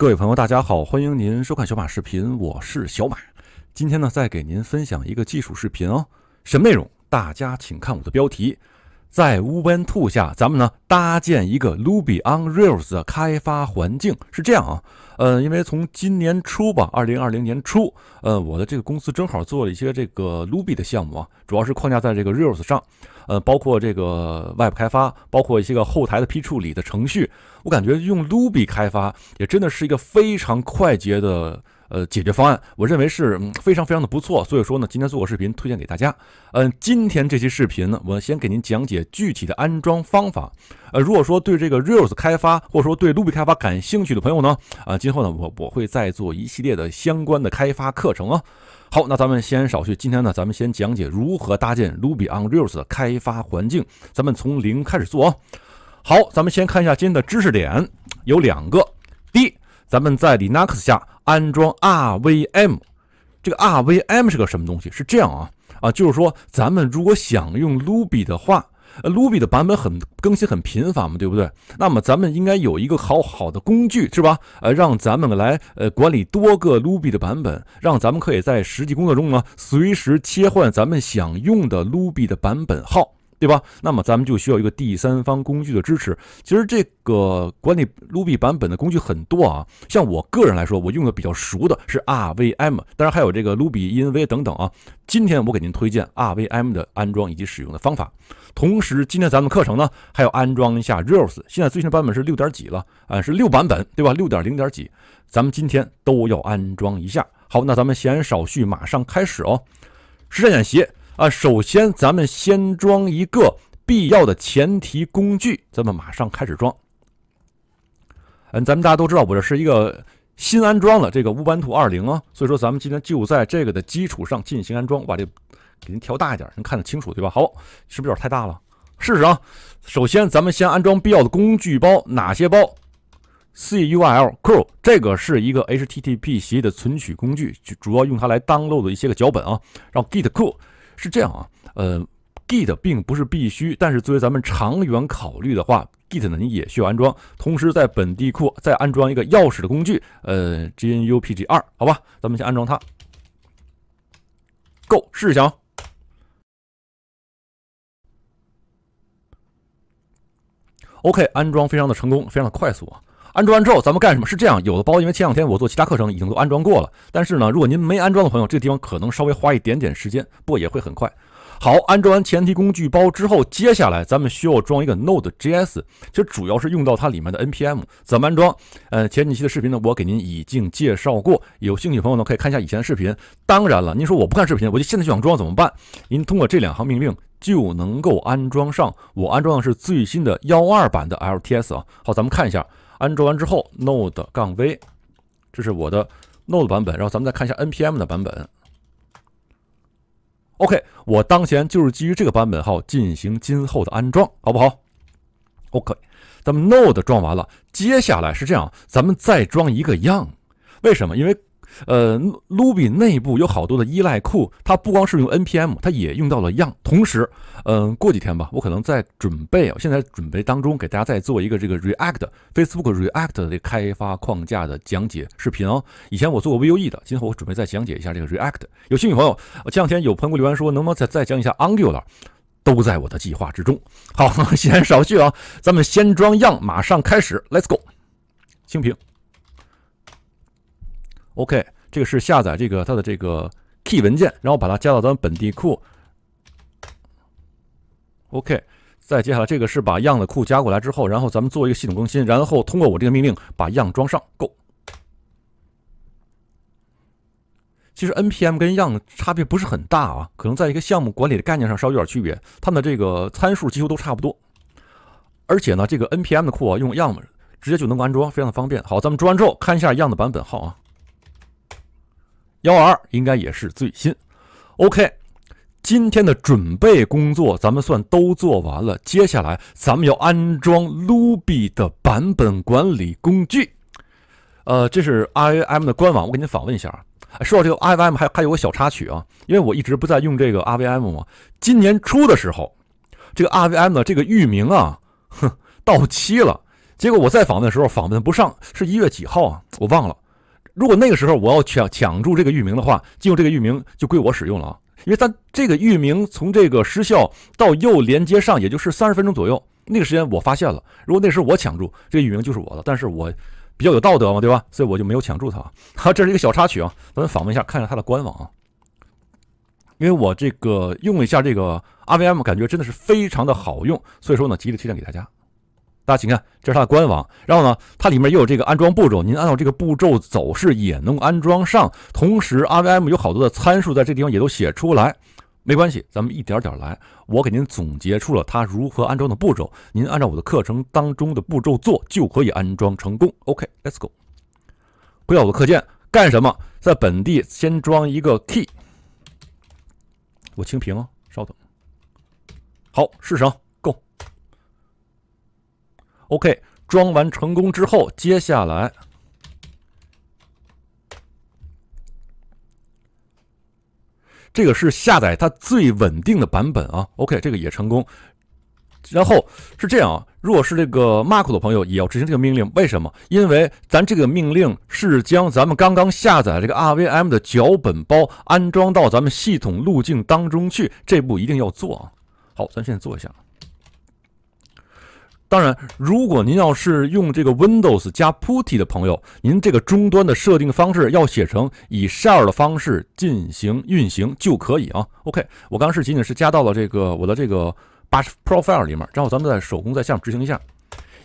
各位朋友，大家好，欢迎您收看小马视频，我是小马。今天呢，再给您分享一个技术视频哦。什么内容？大家请看我的标题。在 Ubuntu 下，咱们呢搭建一个 Ruby on Rails 的开发环境是这样啊。呃，因为从今年初吧，二零二零年初，呃，我的这个公司正好做了一些这个 Ruby 的项目啊，主要是框架在这个 Rails 上。呃，包括这个外部开发，包括一些个后台的批处理的程序，我感觉用 Ruby 开发也真的是一个非常快捷的呃解决方案，我认为是非常非常的不错。所以说呢，今天做个视频推荐给大家。嗯，今天这期视频呢，我先给您讲解具体的安装方法。呃，如果说对这个 Rails 开发或者说对 Ruby 开发感兴趣的朋友呢，啊，今后呢，我我会再做一系列的相关的开发课程啊。好，那咱们先少叙。今天呢，咱们先讲解如何搭建 Ruby on Rails 的开发环境。咱们从零开始做啊。好，咱们先看一下今天的知识点，有两个。第一，咱们在 Linux 下安装 RVM。这个 RVM 是个什么东西？是这样啊啊，就是说，咱们如果想用 Ruby 的话。呃，Ruby 的版本很更新很频繁嘛，对不对？那么咱们应该有一个好好的工具，是吧？呃，让咱们来呃管理多个 Ruby 的版本，让咱们可以在实际工作中呢随时切换咱们想用的 Ruby 的版本号。对吧？那么咱们就需要一个第三方工具的支持。其实这个管理 Ruby 版本的工具很多啊，像我个人来说，我用的比较熟的是 RVM，当然还有这个 Rubyenv 等等啊。今天我给您推荐 RVM 的安装以及使用的方法。同时，今天咱们课程呢，还要安装一下 Rails，现在最新的版本是六点几了，啊，是六版本，对吧？六点零点几，咱们今天都要安装一下。好，那咱们闲言少叙，马上开始哦，实战演习。啊，首先咱们先装一个必要的前提工具，咱们马上开始装。嗯，咱们大家都知道我这是一个新安装的这个 Ubuntu 二零啊，所以说咱们今天就在这个的基础上进行安装。把这给您调大一点，能看得清楚对吧？好，是不是有点太大了？试试啊。首先咱们先安装必要的工具包，哪些包 c u l c u r l 这个是一个 HTTP 协议的存取工具，主要用它来当漏的一些个脚本啊。然后 g i t c o o l 是这样啊，呃，Git 并不是必须，但是作为咱们长远考虑的话，Git 呢你也需要安装，同时在本地库再安装一个钥匙的工具，呃，G N U P G 二，好吧，咱们先安装它，Go，试一下啊。OK，安装非常的成功，非常的快速啊。安装完之后，咱们干什么？是这样，有的包因为前两天我做其他课程已经都安装过了。但是呢，如果您没安装的朋友，这个地方可能稍微花一点点时间，不过也会很快。好，安装完前提工具包之后，接下来咱们需要装一个 Node.js，其实主要是用到它里面的 NPM。怎么安装？呃，前几期的视频呢，我给您已经介绍过。有兴趣朋友呢，可以看一下以前的视频。当然了，您说我不看视频，我就现在就想装怎么办？您通过这两行命令就能够安装上。我安装的是最新的幺二版的 LTS 啊。好，咱们看一下。安装完之后，node 杠 v，这是我的 node 版本。然后咱们再看一下 npm 的版本。OK，我当前就是基于这个版本号进行今后的安装，好不好？OK，咱们 node 装完了，接下来是这样，咱们再装一个 yng。为什么？因为呃，Ruby 内部有好多的依赖库，它不光是用 NPM，它也用到了 y u YOUNG 同时，嗯，过几天吧，我可能在准备，我现在准备当中，给大家再做一个这个 React，Facebook React 的开发框架的讲解视频哦。以前我做过 Vue 的，今天我准备再讲解一下这个 React。有兴趣朋友，我前两天有朋友留言说能不能再再讲一下 Angular，都在我的计划之中。好，闲 言少叙啊，咱们先装样，马上开始，Let's go，清屏。OK，这个是下载这个它的这个 key 文件，然后把它加到咱们本地库。OK，再接下来这个是把样的库加过来之后，然后咱们做一个系统更新，然后通过我这个命令把样装上。Go。其实 NPM 跟样的差别不是很大啊，可能在一个项目管理的概念上稍微有点区别，它们的这个参数几乎都差不多。而且呢，这个 NPM 的库啊，用样直接就能够安装，非常的方便。好，咱们装完之后看一下样的版本号啊。幺二应该也是最新。OK，今天的准备工作咱们算都做完了。接下来咱们要安装 Ruby 的版本管理工具。呃，这是 RVM 的官网，我给您访问一下啊。说到这个 RVM，还还有个小插曲啊，因为我一直不在用这个 RVM 嘛。今年初的时候，这个 RVM 的这个域名啊，哼，到期了。结果我在访问的时候访问不上，是一月几号啊？我忘了。如果那个时候我要抢抢住这个域名的话，进入这个域名就归我使用了啊，因为它这个域名从这个失效到又连接上，也就是三十分钟左右，那个时间我发现了。如果那时候我抢住这个域名就是我的，但是我比较有道德嘛，对吧？所以我就没有抢住它。啊，这是一个小插曲啊，咱们访问一下，看一下它的官网啊。因为我这个用了一下这个 RVM，感觉真的是非常的好用，所以说呢，极力推荐给大家。大家请看，这是它的官网。然后呢，它里面也有这个安装步骤，您按照这个步骤走是也能安装上。同时，RVM 有好多的参数在这地方也都写出来，没关系，咱们一点点来。我给您总结出了它如何安装的步骤，您按照我的课程当中的步骤做就可以安装成功。OK，Let's go。回到我的课件干什么？在本地先装一个 Key。我清屏啊，稍等。好，试声。OK，装完成功之后，接下来这个是下载它最稳定的版本啊。OK，这个也成功。然后是这样啊，如果是这个 m a r k 的朋友，也要执行这个命令。为什么？因为咱这个命令是将咱们刚刚下载这个 RVM 的脚本包安装到咱们系统路径当中去，这步一定要做啊。好，咱现在做一下。当然，如果您要是用这个 Windows 加 Putty 的朋友，您这个终端的设定方式要写成以 Share 的方式进行运行就可以啊。OK，我刚是仅仅是加到了这个我的这个 Bash Profile 里面，然后咱们再手工在下面执行一下。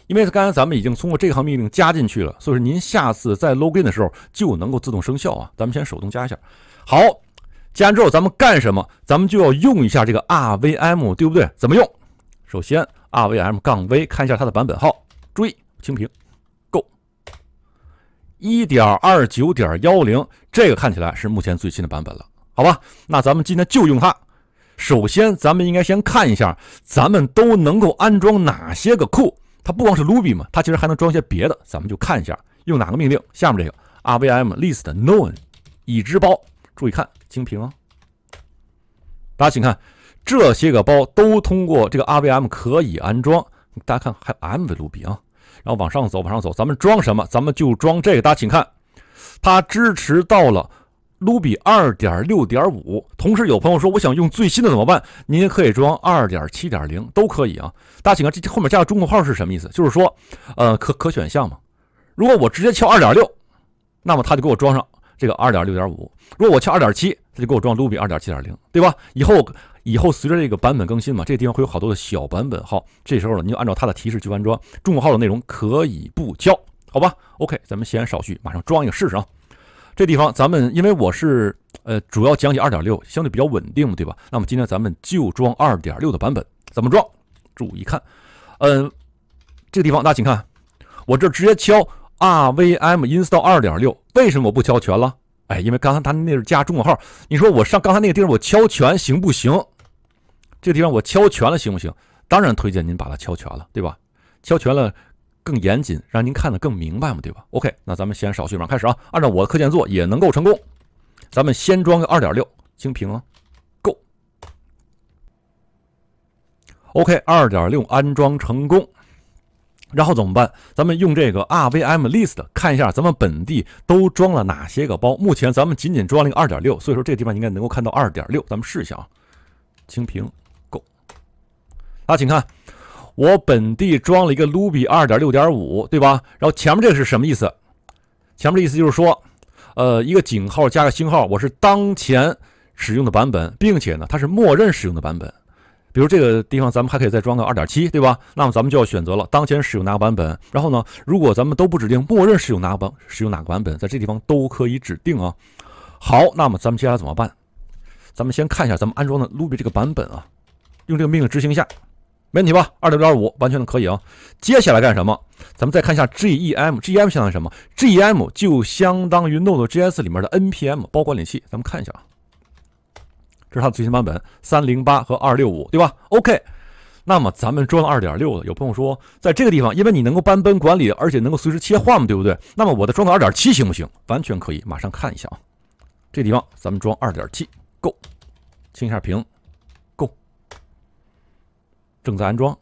因为刚才咱们已经通过这行命令加进去了，所以说您下次在 Login 的时候就能够自动生效啊。咱们先手动加一下。好，加完之后咱们干什么？咱们就要用一下这个 RVM，对不对？怎么用？首先。RVM- 杠 v 看一下它的版本号，注意清屏，Go 1.29.10，这个看起来是目前最新的版本了，好吧？那咱们今天就用它。首先，咱们应该先看一下咱们都能够安装哪些个库。它不光是 Ruby 嘛，它其实还能装些别的。咱们就看一下用哪个命令，下面这个 RVM list known 已知包，注意看清屏哦。大家请看。这些个包都通过这个 RVM 可以安装。大家看，还 M 的卢比啊？然后往上走，往上走，咱们装什么？咱们就装这个。大家请看，它支持到了卢比2.6.5。同时有朋友说，我想用最新的怎么办？您可以装2.7.0，都可以啊。大家请看，这后面加个中括号是什么意思？就是说，呃，可可选项嘛。如果我直接敲2.6，那么他就给我装上这个2.6.5；如果我敲2.7，他就给我装卢比2.7.0，对吧？以后。以后随着这个版本更新嘛，这地方会有好多的小版本号。这时候呢，你就按照它的提示去安装。中括号的内容可以不交，好吧？OK，咱们闲言少叙，马上装一个试试啊。这地方咱们因为我是呃主要讲解二点六，相对比较稳定对吧？那么今天咱们就装二点六的版本。怎么装？注意看，嗯，这个地方大家请看，我这直接敲 RVM install 二点六。为什么我不敲全了？哎，因为刚才他那是加中括号。你说我上刚才那个地方我敲全行不行？这个地方我敲全了行不行？当然推荐您把它敲全了，对吧？敲全了更严谨，让您看得更明白嘛，对吧？OK，那咱们先少去，马开始啊！按照我的课件做也能够成功。咱们先装个二点六，清屏，Go。OK，二点六安装成功。然后怎么办？咱们用这个 RVM list 看一下咱们本地都装了哪些个包。目前咱们仅仅装了一个二点六，所以说这个地方应该能够看到二点六。咱们试一下啊，清屏。啊，请看，我本地装了一个 Ruby 2.6.5，对吧？然后前面这个是什么意思？前面的意思就是说，呃，一个井号加个星号，我是当前使用的版本，并且呢，它是默认使用的版本。比如这个地方，咱们还可以再装个2.7，对吧？那么咱们就要选择了当前使用哪个版本。然后呢，如果咱们都不指定，默认使用哪个版使用哪个版本，在这地方都可以指定啊。好，那么咱们接下来怎么办？咱们先看一下咱们安装的 Ruby 这个版本啊，用这个命令执行一下。没问题吧？二点六二五完全的可以啊。接下来干什么？咱们再看一下 G E M，G E M 相当于什么？G E M 就相当于 Node G S 里面的 N P M 包管理器。咱们看一下啊，这是它的最新版本三零八和二六五，对吧？OK，那么咱们装二点六的，有朋友说在这个地方，因为你能够版本管理，而且能够随时切换嘛，对不对？那么我再装个二点七行不行？完全可以，马上看一下啊。这地方咱们装二点七，go，清一下屏。正在安装。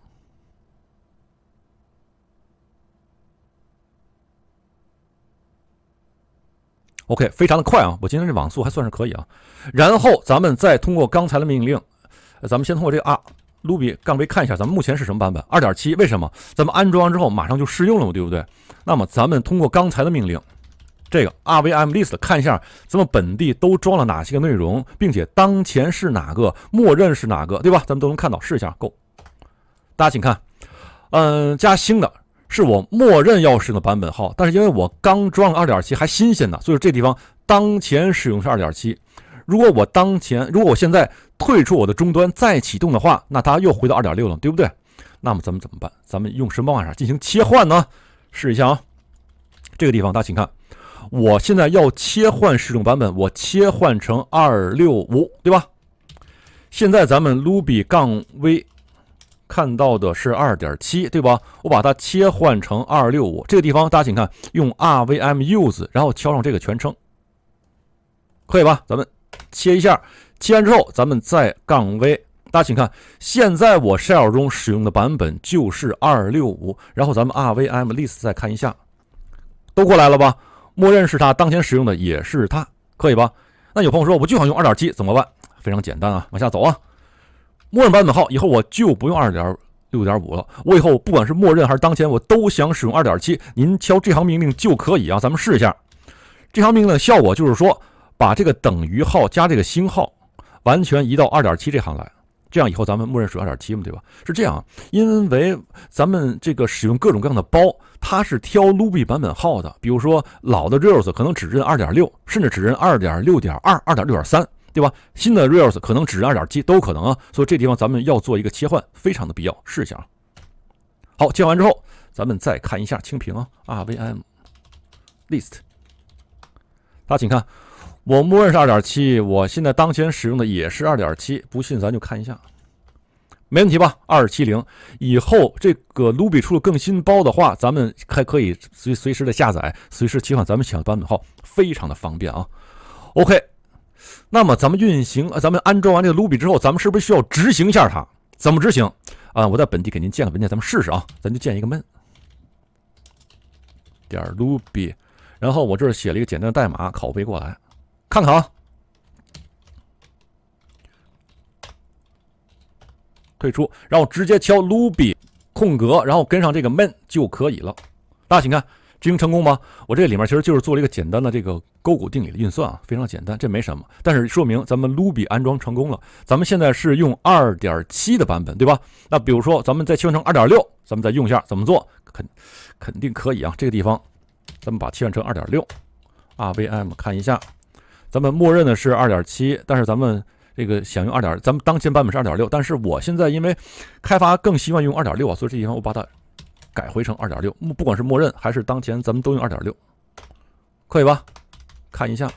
OK，非常的快啊！我今天这网速还算是可以啊。然后咱们再通过刚才的命令，咱们先通过这个啊，Ruby 杠 V 看一下咱们目前是什么版本，二点七。为什么？咱们安装完之后马上就试用了嘛，对不对？那么咱们通过刚才的命令，这个 RVM list 看一下咱们本地都装了哪些个内容，并且当前是哪个，默认是哪个，对吧？咱们都能看到，试一下，Go。大家请看，嗯，嘉兴的是我默认要使用的版本号，但是因为我刚装了2.7还新鲜呢，所以这地方当前使用是2.7。如果我当前，如果我现在退出我的终端再启动的话，那它又回到2.6了，对不对？那么咱们怎么办？咱们用什么办法进行切换呢？试一下啊，这个地方大家请看，我现在要切换使用版本，我切换成2.65，对吧？现在咱们 ruby 杠 v 看到的是二点七，对吧？我把它切换成二六五，这个地方大家请看，用 rvm use，然后敲上这个全称，可以吧？咱们切一下，切完之后咱们再杠 v，大家请看，现在我 shell 中使用的版本就是二六五，然后咱们 rvm list 再看一下，都过来了吧？默认是它，当前使用的也是它，可以吧？那有朋友说，我就想用二点七怎么办？非常简单啊，往下走啊。默认版本号以后我就不用二点六点五了。我以后不管是默认还是当前，我都想使用二点七。您敲这行命令就可以啊。咱们试一下这行命令的效果，就是说把这个等于号加这个星号完全移到二点七这行来，这样以后咱们默认使用二点七嘛，对吧？是这样，因为咱们这个使用各种各样的包，它是挑 Ruby 版本号的。比如说老的 Rails 可能只认二点六，甚至只认二点六点二、二点六点三。对吧？新的 Reals 可能只二点七都可能啊，所以这地方咱们要做一个切换，非常的必要。试一下啊。好，切换完之后，咱们再看一下清屏啊。RVM list，大家请看，我默认是二点七，我现在当前使用的也是二点七，不信咱就看一下，没问题吧？二七零以后，这个卢比出了更新包的话，咱们还可以随随时的下载，随时切换咱们想的版本号，非常的方便啊。OK。那么咱们运行，咱们安装完这个 Ruby 之后，咱们是不是需要执行一下它？怎么执行？啊，我在本地给您建个文件，咱们试试啊，咱就建一个 m a n 点 Ruby，然后我这儿写了一个简单的代码，拷贝过来，看看啊。退出，然后直接敲 Ruby 空格，然后跟上这个 main 就可以了。大家请看。执行成功吗？我这里面其实就是做了一个简单的这个勾股定理的运算啊，非常简单，这没什么。但是说明咱们 Ruby 安装成功了。咱们现在是用2.7的版本，对吧？那比如说咱们再切换成2.6，咱们再用一下，怎么做？肯肯定可以啊。这个地方，咱们把切换成2.6，啊，VM 看一下。咱们默认的是2.7，但是咱们这个想用 2. 咱们当前版本是2.6，但是我现在因为开发更希望用2.6啊，所以这地方我把它。改回成二点六，不管是默认还是当前，咱们都用二点六，可以吧？看一下，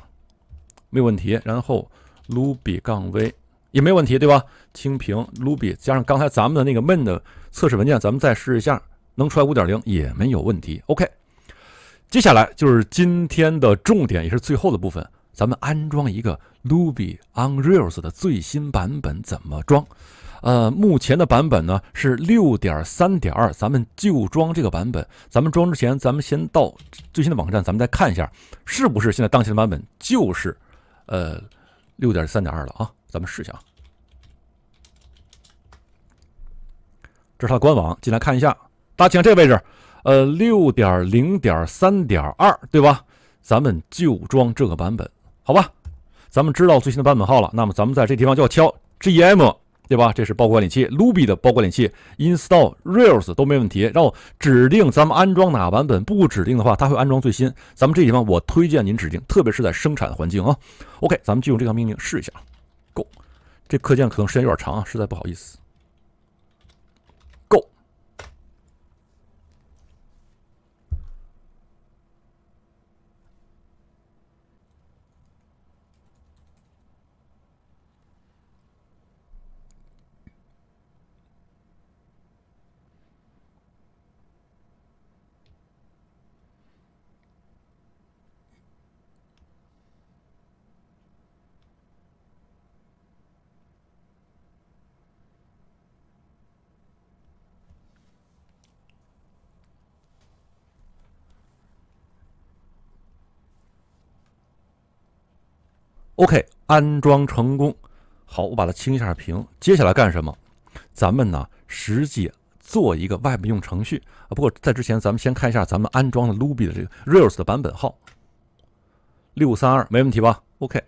没有问题。然后卢比杠 v 也没有问题，对吧？清屏卢比加上刚才咱们的那个 main 的测试文件，咱们再试一下，能出来五点零也没有问题。OK，接下来就是今天的重点，也是最后的部分，咱们安装一个 Ruby on r a l s 的最新版本，怎么装？呃，目前的版本呢是六点三点二，咱们就装这个版本。咱们装之前，咱们先到最新的网站，咱们再看一下是不是现在当前的版本就是，呃，六点三点二了啊？咱们试一下。这是它的官网，进来看一下。大家请看这个位置，呃，六点零点三点二，对吧？咱们就装这个版本，好吧？咱们知道最新的版本号了，那么咱们在这地方就要敲 GEM。对吧？这是包管理器，Ruby 的包管理器，install rails 都没问题。然后指定咱们安装哪版本，不指定的话，它会安装最新。咱们这地方我推荐您指定，特别是在生产环境啊。OK，咱们就用这条命令试一下。Go，这课件可能时间有点长啊，实在不好意思。OK，安装成功。好，我把它清一下屏。接下来干什么？咱们呢，实际做一个外部用程序啊。不过在之前，咱们先看一下咱们安装的 Ruby 的这个 Rails 的版本号，六三二，没问题吧？OK。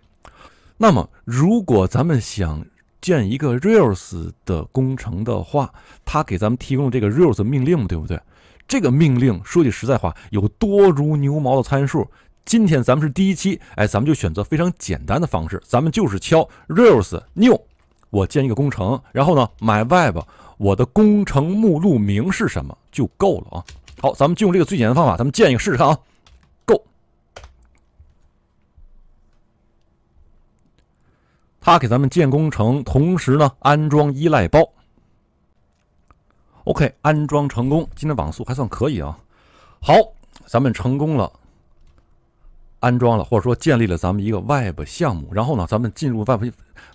那么如果咱们想建一个 Rails 的工程的话，它给咱们提供这个 Rails 命令，对不对？这个命令说句实在话，有多如牛毛的参数。今天咱们是第一期，哎，咱们就选择非常简单的方式，咱们就是敲 rails new，我建一个工程，然后呢，my web，我的工程目录名是什么就够了啊？好，咱们就用这个最简单方法，咱们建一个试试看啊。go，他给咱们建工程，同时呢安装依赖包。OK，安装成功。今天网速还算可以啊。好，咱们成功了。安装了，或者说建立了咱们一个 Web 项目，然后呢，咱们进入 Web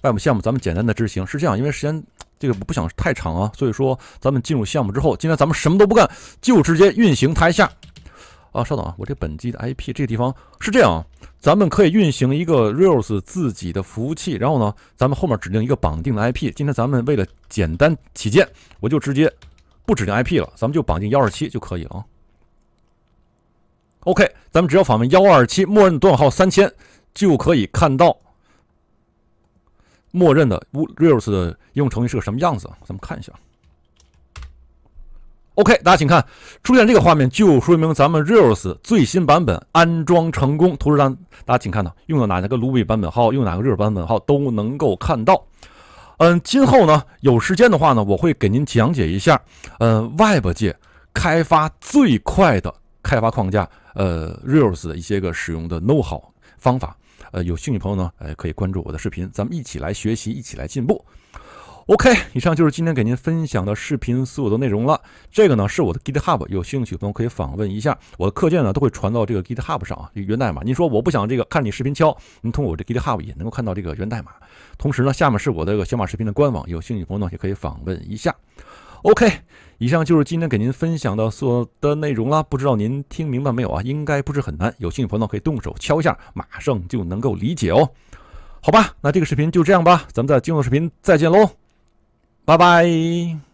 Web 项目，咱们简单的执行是这样，因为时间这个不想太长啊，所以说咱们进入项目之后，今天咱们什么都不干，就直接运行它一下啊。稍等啊，我这本机的 IP 这个地方是这样啊，咱们可以运行一个 Rails 自己的服务器，然后呢，咱们后面指定一个绑定的 IP。今天咱们为了简单起见，我就直接不指定 IP 了，咱们就绑定幺二七就可以了。啊。OK，咱们只要访问幺二七，默认端号三千，就可以看到默认的 Rails 的应用程序是个什么样子。咱们看一下。OK，大家请看，出现这个画面就说明咱们 Rails 最新版本安装成功。同时呢，大家请看到用的哪个 Ruby 版本号，用哪个 Rails 版本号都能够看到。嗯，今后呢，有时间的话呢，我会给您讲解一下。嗯 w e b 界开发最快的。开发框架，呃，Rails 的一些个使用的 k No w how 方法，呃，有兴趣朋友呢，呃，可以关注我的视频，咱们一起来学习，一起来进步。OK，以上就是今天给您分享的视频所有的内容了。这个呢是我的 GitHub，有兴趣朋友可以访问一下。我的课件呢都会传到这个 GitHub 上啊，源代码。您说我不想这个看你视频敲，您通过我这 GitHub 也能够看到这个源代码。同时呢，下面是我的小马视频的官网，有兴趣朋友呢也可以访问一下。OK，以上就是今天给您分享的所有的内容了。不知道您听明白没有啊？应该不是很难，有兴趣朋友可以动手敲一下，马上就能够理解哦。好吧，那这个视频就这样吧，咱们在今后视频再见喽，拜拜。